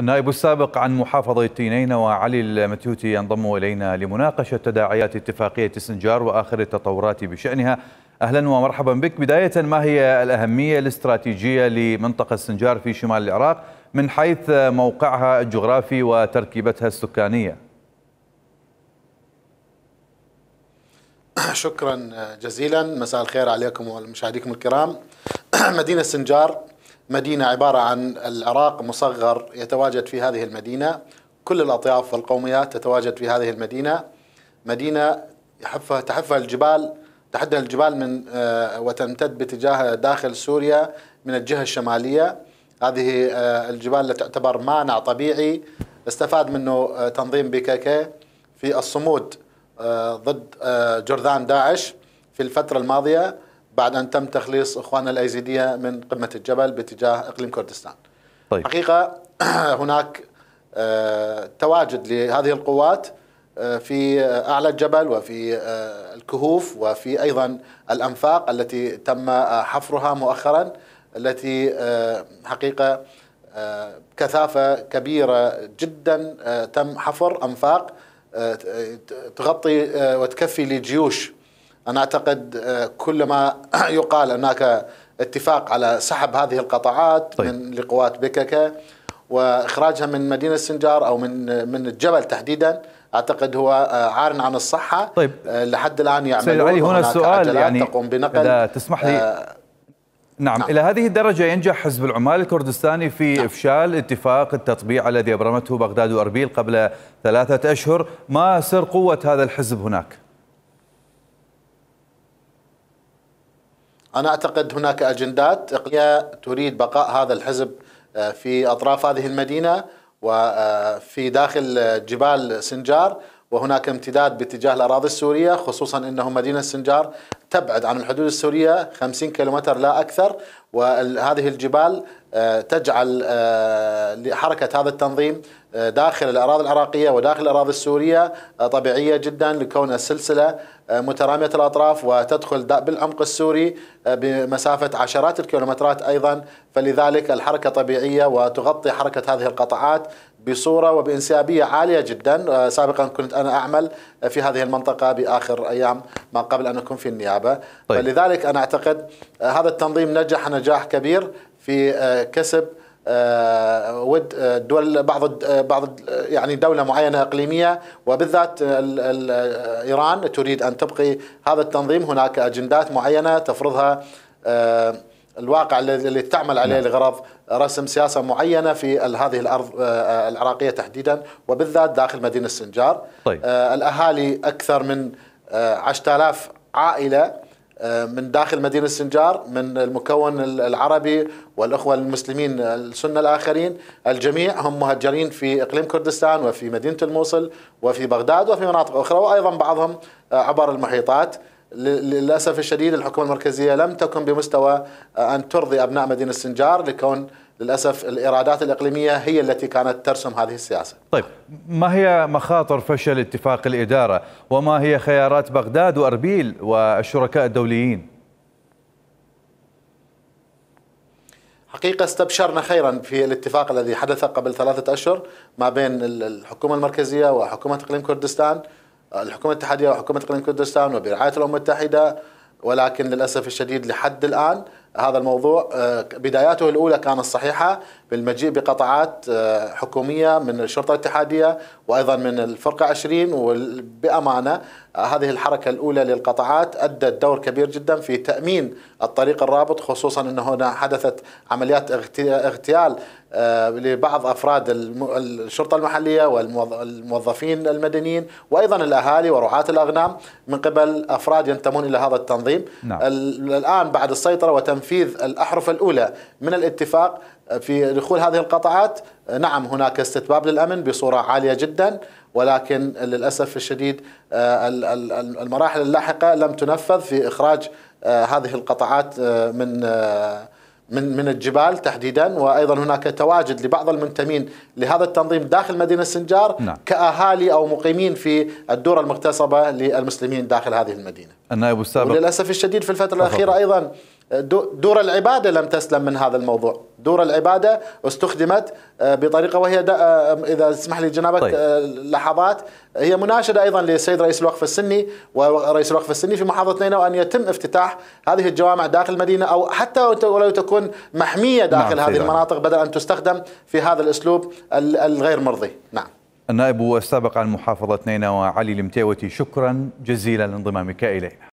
النائب السابق عن محافظة تينين وعلي المتيوتي ينضم إلينا لمناقشة تداعيات اتفاقية سنجار وآخر التطورات بشأنها أهلا ومرحبا بك بداية ما هي الأهمية الاستراتيجية لمنطقة سنجار في شمال العراق من حيث موقعها الجغرافي وتركيبتها السكانية شكرا جزيلا مساء الخير عليكم ومشاهديكم الكرام مدينة سنجار مدينة عبارة عن العراق مصغر يتواجد في هذه المدينة كل الأطياف والقوميات تتواجد في هذه المدينة مدينة تحفها الجبال تحدها الجبال من آه، وتمتد باتجاه داخل سوريا من الجهة الشمالية هذه آه، الجبال التي تعتبر مانع طبيعي استفاد منه آه، تنظيم بيكاكي في الصمود ضد جرذان داعش في الفترة الماضية بعد أن تم تخليص إخواننا الأيزيدية من قمة الجبل باتجاه إقليم كردستان طيب. حقيقة هناك آه، تواجد لهذه القوات آه، في أعلى الجبل وفي آه، الكهوف وفي أيضا الأنفاق التي تم حفرها مؤخرا التي حقيقة كثافة كبيرة جدا تم حفر أنفاق تغطي وتكفي لجيوش أنا أعتقد آه، كلما يقال هناك اتفاق على سحب هذه القطاعات طيب. من لقوات بككة واخراجها من مدينه سنجار او من آه، من الجبل تحديدا اعتقد هو آه، عار عن الصحه طيب لحد الان يعملون علي هنا السؤال يعني تقوم بنقل اذا تسمح لي آه نعم. نعم الى هذه الدرجه ينجح حزب العمال الكردستاني في نعم. افشال اتفاق التطبيع الذي ابرمته بغداد واربيل قبل ثلاثه اشهر ما سر قوه هذا الحزب هناك أنا أعتقد هناك أجندات تريد بقاء هذا الحزب آه، في أطراف هذه المدينة وفي آه، داخل جبال سنجار وهناك امتداد باتجاه الأراضي السورية خصوصا أنه مدينة سنجار تبعد عن الحدود السورية 50 كيلومتر لا أكثر وهذه الجبال آه، تجعل آه، حركة هذا التنظيم آه، داخل الأراضي العراقية وداخل الأراضي السورية طبيعية جدا لكون السلسلة مترامية الأطراف وتدخل بالعمق السوري بمسافة عشرات الكيلومترات أيضا فلذلك الحركة طبيعية وتغطي حركة هذه القطاعات بصورة وبإنسيابية عالية جدا آه، سابقا كنت أنا أعمل آه، في هذه المنطقة بآخر أيام ما قبل أن أكون في النيابة طيب. فلذلك أنا أعتقد آه، هذا التنظيم نجح نجاح كبير في كسب ود دول بعض بعض يعني دوله معينه اقليميه وبالذات ايران تريد ان تبقي هذا التنظيم هناك اجندات معينه تفرضها الواقع الذي تعمل عليه نعم. لغرض رسم سياسة معينة في هذه الأرض آه، العراقية تحديدا وبالذات داخل مدينة سنجار طيب. آه، الأهالي أكثر من 10000 آه، عائلة من داخل مدينة سنجار من المكون العربي والأخوة المسلمين السنة الآخرين الجميع هم مهجرين في إقليم كردستان وفي مدينة الموصل وفي بغداد وفي مناطق أخرى وأيضا بعضهم عبر المحيطات للاسف الشديد الحكومه المركزيه لم تكن بمستوى آه، ان ترضي ابناء مدينه السنجار لكون للاسف الايرادات الاقليميه هي التي كانت ترسم هذه السياسه. طيب ما هي مخاطر فشل اتفاق الاداره؟ وما هي خيارات بغداد واربيل والشركاء الدوليين؟ حقيقة استبشرنا خيرا في الاتفاق الذي حدث قبل ثلاثة أشهر ما بين الحكومة المركزية وحكومة إقليم كردستان الحكومه الاتحاديه وحكومه اقليم كردستان وبرعايه الامم المتحده ولكن للاسف الشديد لحد الان هذا الموضوع آه، بداياته الاولى كانت صحيحه بالمجيء بقطعات آه، حكومية من الشرطة الاتحادية وأيضا من الفرقة 20 وبأمانة آه، هذه الحركة الأولى للقطعات أدت دور كبير جدا في تأمين الطريق الرابط خصوصا أنه هنا حدثت عمليات اغتيال آه، لبعض أفراد الشرطة المحلية والموظفين المدنيين وأيضا الأهالي ورعاة الأغنام من قبل أفراد ينتمون إلى هذا التنظيم نعم. الآن بعد السيطرة وتنفيذ الأحرف الأولى من الاتفاق في دخول هذه القطاعات نعم هناك استتباب للامن بصوره عاليه جدا ولكن للاسف الشديد آه، المراحل اللاحقه لم تنفذ في اخراج آه، هذه القطاعات آه، من من من الجبال تحديدا وايضا هناك تواجد لبعض المنتمين لهذا التنظيم داخل مدينه سنجار نعم. كاهالي او مقيمين في الدور المغتصبه للمسلمين داخل هذه المدينه. النائب السابق وللاسف الشديد في الفتره الاخيره ايضا دور العباده لم تسلم من هذا الموضوع. دور العبادة استخدمت آه، بطريقة وهي آه، إذا تسمح لي جنابك طيب. آه، لحظات هي مناشدة أيضا للسيد رئيس الوقف السني ورئيس الوقف السني في محافظة نينوى أن يتم افتتاح هذه الجوامع داخل المدينة أو حتى ولو تكون محمية نعم، داخل نعم هذه سيدان. المناطق بدل أن تستخدم في هذا الأسلوب الغير مرضي نعم النائب السابق عن محافظة نينوى علي المتيوتي شكرا جزيلا لانضمامك إلينا